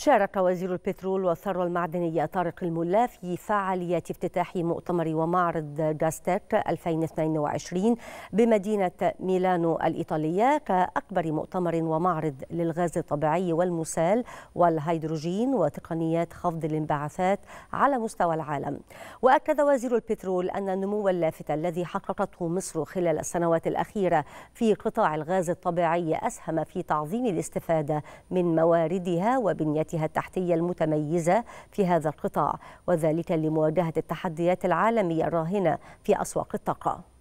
شارك وزير البترول والثروة المعدنية طارق الملا في فعالية افتتاح مؤتمر ومعرض جاستك 2022 بمدينة ميلانو الإيطالية كأكبر مؤتمر ومعرض للغاز الطبيعي والمسال والهيدروجين وتقنيات خفض الانبعاثات على مستوى العالم وأكد وزير البترول أن النمو اللافت الذي حققته مصر خلال السنوات الأخيرة في قطاع الغاز الطبيعي أسهم في تعظيم الاستفادة من مواردها وبنيتها بنيتها التحتية المتميزة في هذا القطاع وذلك لمواجهة التحديات العالمية الراهنة في أسواق الطاقة